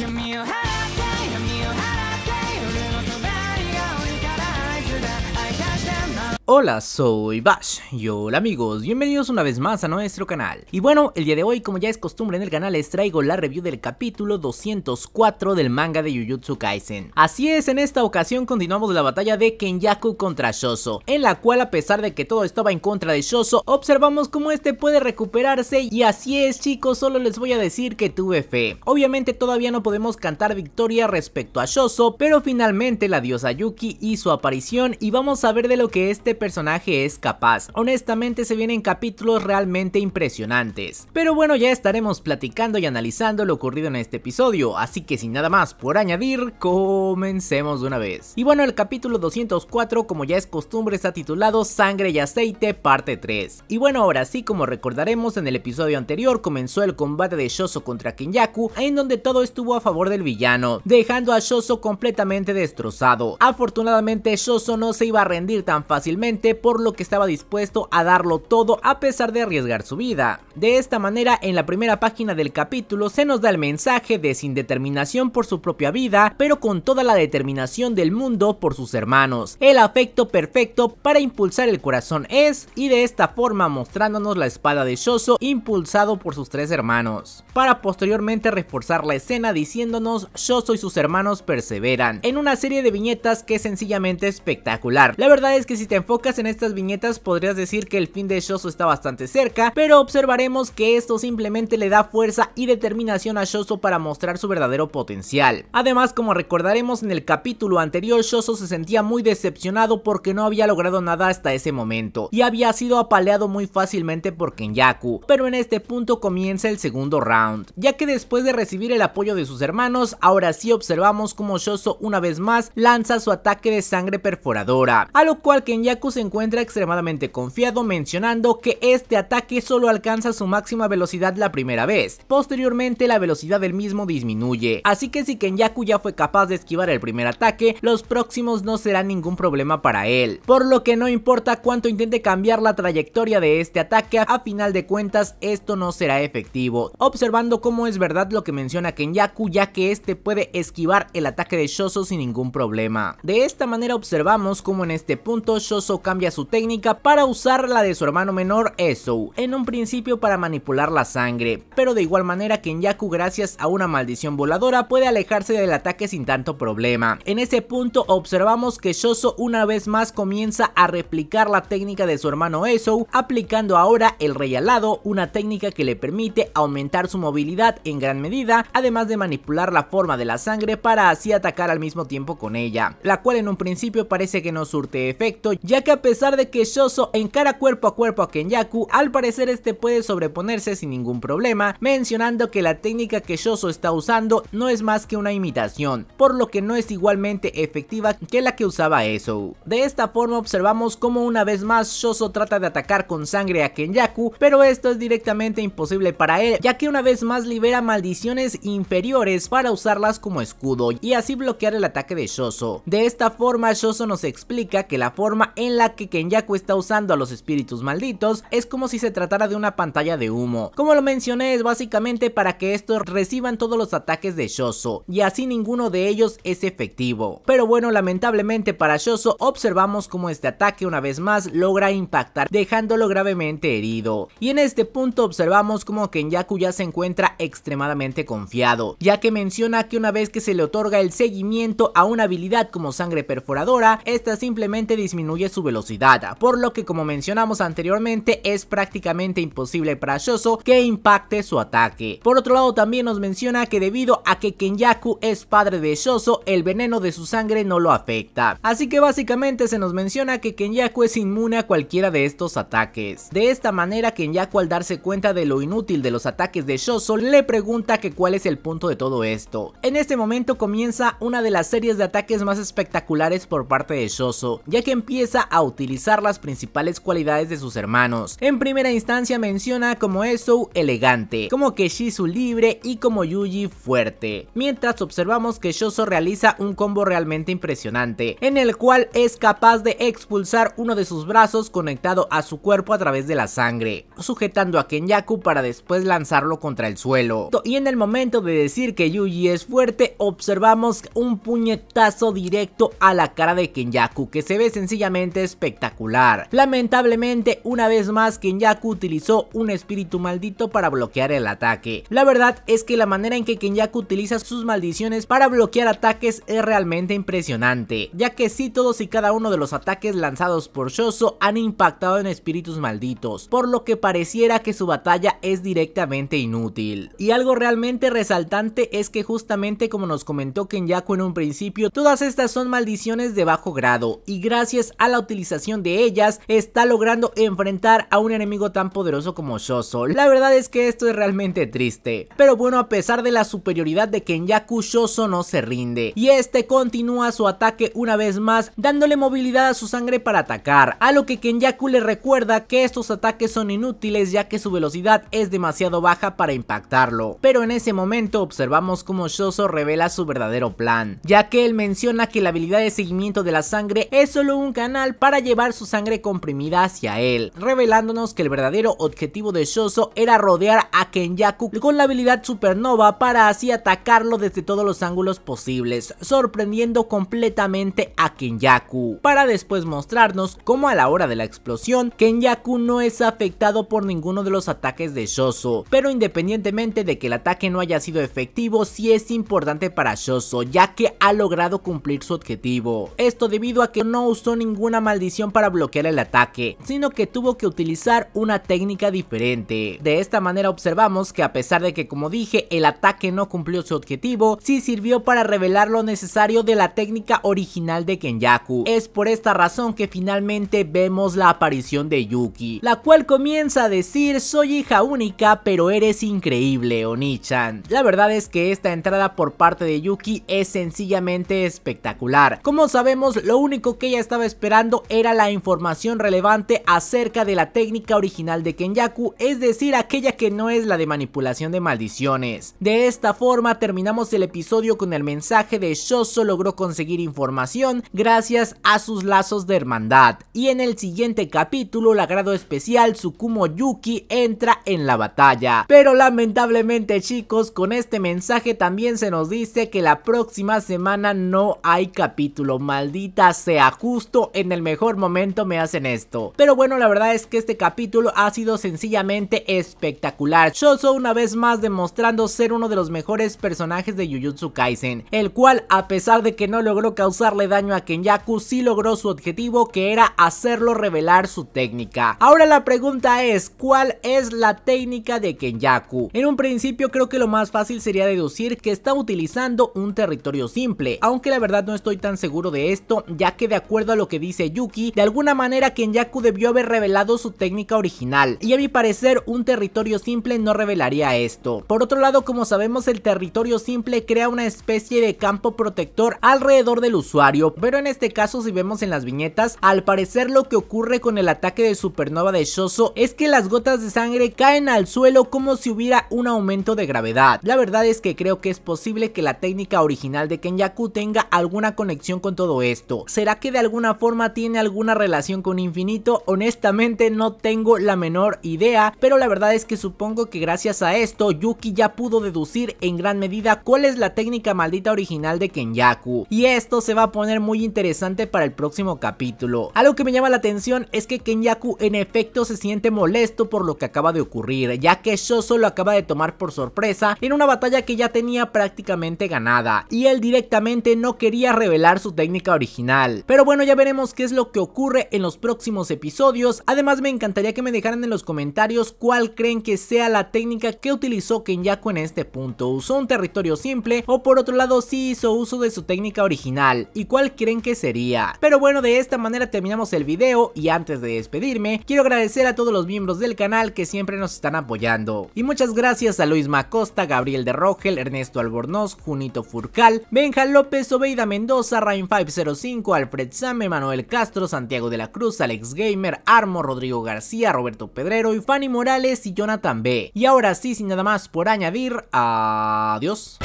give me a hand. Hola, soy Bash y hola amigos, bienvenidos una vez más a nuestro canal. Y bueno, el día de hoy, como ya es costumbre en el canal, les traigo la review del capítulo 204 del manga de Jujutsu Kaisen. Así es, en esta ocasión continuamos la batalla de Kenyaku contra Shoso, en la cual a pesar de que todo estaba en contra de Shoso, observamos cómo este puede recuperarse y así es chicos, solo les voy a decir que tuve fe. Obviamente todavía no podemos cantar victoria respecto a Shoso, pero finalmente la diosa Yuki hizo aparición y vamos a ver de lo que este personaje es capaz. Honestamente se vienen capítulos realmente impresionantes. Pero bueno, ya estaremos platicando y analizando lo ocurrido en este episodio, así que sin nada más por añadir, comencemos de una vez. Y bueno, el capítulo 204, como ya es costumbre, está titulado Sangre y Aceite, parte 3. Y bueno, ahora sí, como recordaremos, en el episodio anterior comenzó el combate de Shoso contra Kinyaku, en donde todo estuvo a favor del villano, dejando a Shoso completamente destrozado. Afortunadamente, Shoso no se iba a rendir tan fácilmente por lo que estaba dispuesto a darlo todo a pesar de arriesgar su vida. De esta manera en la primera página del capítulo se nos da el mensaje de sin determinación por su propia vida pero con toda la determinación del mundo por sus hermanos. El afecto perfecto para impulsar el corazón es y de esta forma mostrándonos la espada de Shoso impulsado por sus tres hermanos. Para posteriormente reforzar la escena diciéndonos Shoso y sus hermanos perseveran en una serie de viñetas que es sencillamente espectacular. La verdad es que si te enfocas en estas viñetas podrías decir que el fin de Shoso está bastante cerca, pero observaremos que esto simplemente le da fuerza y determinación a Shoso para mostrar su verdadero potencial. Además, como recordaremos en el capítulo anterior, Shoso se sentía muy decepcionado porque no había logrado nada hasta ese momento y había sido apaleado muy fácilmente por Kenyaku, pero en este punto comienza el segundo round, ya que después de recibir el apoyo de sus hermanos, ahora sí observamos como Shoso una vez más lanza su ataque de sangre perforadora, a lo cual Kenyaku se encuentra extremadamente confiado mencionando que este ataque solo alcanza su máxima velocidad la primera vez, posteriormente la velocidad del mismo disminuye, así que si Kenyaku ya fue capaz de esquivar el primer ataque, los próximos no serán ningún problema para él, por lo que no importa cuánto intente cambiar la trayectoria de este ataque, a final de cuentas esto no será efectivo, observando cómo es verdad lo que menciona Kenyaku ya que este puede esquivar el ataque de Shoso sin ningún problema. De esta manera observamos cómo en este punto Shoso cambia su técnica para usar la de su hermano menor Esou, en un principio para manipular la sangre, pero de igual manera Yaku gracias a una maldición voladora puede alejarse del ataque sin tanto problema. En ese punto observamos que Shoso una vez más comienza a replicar la técnica de su hermano Esou, aplicando ahora el rey alado, una técnica que le permite aumentar su movilidad en gran medida, además de manipular la forma de la sangre para así atacar al mismo tiempo con ella, la cual en un principio parece que no surte efecto ya que a pesar de que Shoso encara cuerpo a cuerpo a Kenyaku, al parecer este puede sobreponerse sin ningún problema, mencionando que la técnica que Shoso está usando no es más que una imitación, por lo que no es igualmente efectiva que la que usaba Eso. De esta forma observamos cómo una vez más Shoso trata de atacar con sangre a Kenyaku, pero esto es directamente imposible para él, ya que una vez más libera maldiciones inferiores para usarlas como escudo y así bloquear el ataque de Shoso. De esta forma Shoso nos explica que la forma en la que Kenyaku está usando a los espíritus malditos es como si se tratara de una pantalla de humo. Como lo mencioné es básicamente para que estos reciban todos los ataques de Shoso y así ninguno de ellos es efectivo. Pero bueno lamentablemente para Shoso observamos como este ataque una vez más logra impactar dejándolo gravemente herido. Y en este punto observamos como Kenyaku ya se encuentra extremadamente confiado ya que menciona que una vez que se le otorga el seguimiento a una habilidad como sangre perforadora esta simplemente disminuye su velocidad, por lo que como mencionamos anteriormente es prácticamente imposible para Shoso que impacte su ataque. Por otro lado también nos menciona que debido a que Kenyaku es padre de Shoso, el veneno de su sangre no lo afecta. Así que básicamente se nos menciona que Kenyaku es inmune a cualquiera de estos ataques. De esta manera Kenyaku al darse cuenta de lo inútil de los ataques de Shoso le pregunta que cuál es el punto de todo esto. En este momento comienza una de las series de ataques más espectaculares por parte de Shoso, ya que empieza a utilizar las principales cualidades de sus hermanos. En primera instancia menciona como Eso elegante, como Keshizu libre y como Yuji fuerte. Mientras observamos que Shoso realiza un combo realmente impresionante, en el cual es capaz de expulsar uno de sus brazos conectado a su cuerpo a través de la sangre, sujetando a Kenyaku para después lanzarlo contra el suelo. Y en el momento de decir que Yuji es fuerte, observamos un puñetazo directo a la cara de Kenyaku que se ve sencillamente espectacular. Lamentablemente, una vez más, Kenyaku utilizó un espíritu maldito para bloquear el ataque. La verdad es que la manera en que Kenyaku utiliza sus maldiciones para bloquear ataques es realmente impresionante, ya que sí todos y cada uno de los ataques lanzados por Shoso han impactado en espíritus malditos, por lo que pareciera que su batalla es directamente inútil. Y algo realmente resaltante es que justamente como nos comentó Kenyaku en un principio, todas estas son maldiciones de bajo grado, y gracias a la utilización de ellas está logrando enfrentar a un enemigo tan poderoso como Shoso. La verdad es que esto es realmente triste. Pero bueno, a pesar de la superioridad de Kenyaku, Shoso no se rinde. Y este continúa su ataque una vez más, dándole movilidad a su sangre para atacar. A lo que Kenyaku le recuerda que estos ataques son inútiles ya que su velocidad es demasiado baja para impactarlo. Pero en ese momento observamos como Shoso revela su verdadero plan. Ya que él menciona que la habilidad de seguimiento de la sangre es solo un canal para llevar su sangre comprimida hacia él, revelándonos que el verdadero objetivo de Shoso era rodear a Kenyaku con la habilidad supernova para así atacarlo desde todos los ángulos posibles, sorprendiendo completamente a Kenyaku, para después mostrarnos cómo a la hora de la explosión Kenyaku no es afectado por ninguno de los ataques de Shoso, pero independientemente de que el ataque no haya sido efectivo, sí es importante para Shoso, ya que ha logrado cumplir su objetivo. Esto debido a que no usó ninguna maldición para bloquear el ataque, sino que tuvo que utilizar una técnica diferente. De esta manera observamos que a pesar de que como dije el ataque no cumplió su objetivo, sí sirvió para revelar lo necesario de la técnica original de Kenyaku. Es por esta razón que finalmente vemos la aparición de Yuki, la cual comienza a decir soy hija única pero eres increíble Oni-chan. La verdad es que esta entrada por parte de Yuki es sencillamente espectacular. Como sabemos lo único que ella estaba esperando era la información relevante acerca de la técnica original de Kenyaku, es decir, aquella que no es la de manipulación de maldiciones. De esta forma terminamos el episodio con el mensaje de Shoso logró conseguir información gracias a sus lazos de hermandad. Y en el siguiente capítulo, la grado especial sukumo Yuki entra en la batalla. Pero lamentablemente chicos, con este mensaje también se nos dice que la próxima semana no hay capítulo, maldita sea, justo en el mejor momento me hacen esto. Pero bueno, la verdad es que este capítulo ha sido sencillamente espectacular. Shoso una vez más demostrando ser uno de los mejores personajes de Jujutsu Kaisen, el cual a pesar de que no logró causarle daño a Kenyaku, sí logró su objetivo que era hacerlo revelar su técnica. Ahora la pregunta es, ¿cuál es la técnica de Kenyaku? En un principio creo que lo más fácil sería deducir que está utilizando un territorio simple, aunque la verdad no estoy tan seguro de esto, ya que de acuerdo a lo que dice Yuki, de alguna manera Kenyaku debió haber revelado su técnica original, y a mi parecer un territorio simple no revelaría esto. Por otro lado, como sabemos, el territorio simple crea una especie de campo protector alrededor del usuario, pero en este caso si vemos en las viñetas, al parecer lo que ocurre con el ataque de supernova de Shoso es que las gotas de sangre caen al suelo como si hubiera un aumento de gravedad. La verdad es que creo que es posible que la técnica original de Kenyaku tenga alguna conexión con todo esto. ¿Será que de alguna forma tiene alguna relación con Infinito, honestamente no tengo la menor idea, pero la verdad es que supongo que gracias a esto Yuki ya pudo deducir en gran medida cuál es la técnica maldita original de Kenyaku, y esto se va a poner muy interesante para el próximo capítulo. Algo que me llama la atención es que Kenyaku en efecto se siente molesto por lo que acaba de ocurrir, ya que Shoso lo acaba de tomar por sorpresa en una batalla que ya tenía prácticamente ganada, y él directamente no quería revelar su técnica original. Pero bueno, ya veremos qué es lo que ocurre en los próximos episodios. Además me encantaría que me dejaran en los comentarios cuál creen que sea la técnica que utilizó Kenyaku en este punto. ¿Usó un territorio simple o por otro lado si hizo uso de su técnica original? ¿Y cuál creen que sería? Pero bueno, de esta manera terminamos el video y antes de despedirme, quiero agradecer a todos los miembros del canal que siempre nos están apoyando. Y muchas gracias a Luis Macosta, Gabriel de Rogel, Ernesto Albornoz, Junito Furcal, Benja López, Obeida Mendoza, Rain505, Alfred Sam, Manuel Castro, Santiago de la Cruz, Alex Gamer, Armo, Rodrigo García, Roberto Pedrero, y Fanny Morales y Jonathan B. Y ahora sí, sin nada más por añadir, adiós.